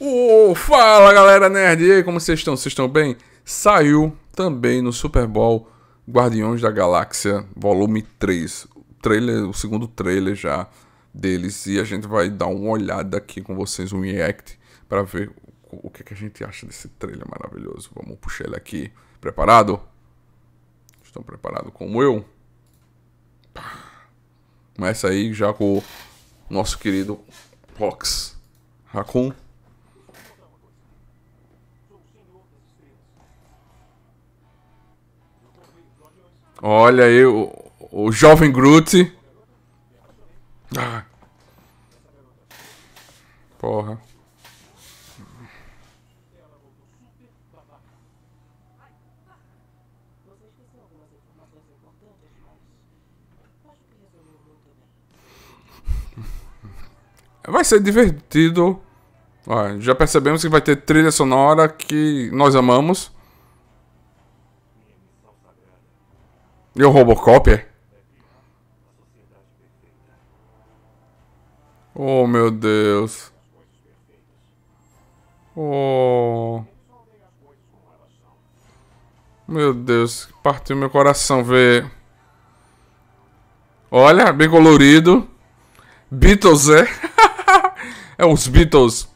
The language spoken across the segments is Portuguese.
Oh, fala galera nerd! E aí, como vocês estão? Vocês estão bem? Saiu também no Super Bowl Guardiões da Galáxia Volume 3. O, trailer, o segundo trailer já deles. E a gente vai dar uma olhada aqui com vocês, um react, para ver o, o que, que a gente acha desse trailer maravilhoso. Vamos puxar ele aqui. Preparado? Estão preparados como eu? Começa aí já com o nosso querido Fox Raccoon. Olha aí o, o jovem Groot. Ah. Porra. Vai ser divertido. Olha, já percebemos que vai ter trilha sonora que nós amamos. E o Robocop Oh, meu Deus. Oh. Meu Deus, partiu meu coração ver. Olha, bem colorido. Beatles, é? é os Beatles.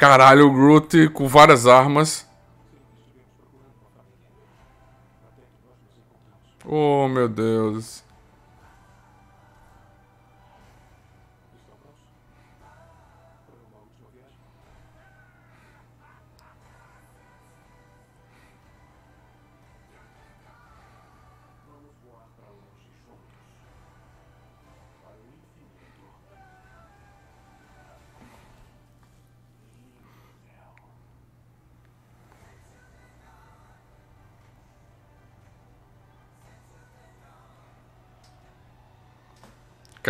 Caralho, o Groot com várias armas. Oh, meu Deus.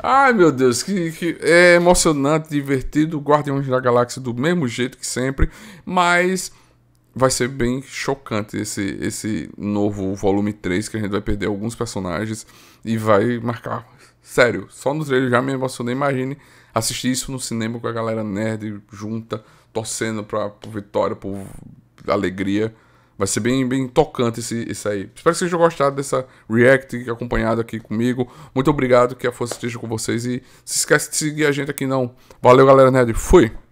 Ai meu Deus, que, que é emocionante, divertido, Guardiões da Galáxia do mesmo jeito que sempre, mas vai ser bem chocante esse, esse novo volume 3, que a gente vai perder alguns personagens e vai marcar. Sério, só nos trailer já me emocionei, imagine assistir isso no cinema com a galera nerd junta, torcendo pra, pra vitória, por alegria. Vai ser bem, bem tocante esse, esse aí. Espero que vocês tenham gostado dessa react acompanhado aqui comigo. Muito obrigado, que a força esteja com vocês. E se esquece de seguir a gente aqui não. Valeu, galera nerd. Né, Fui!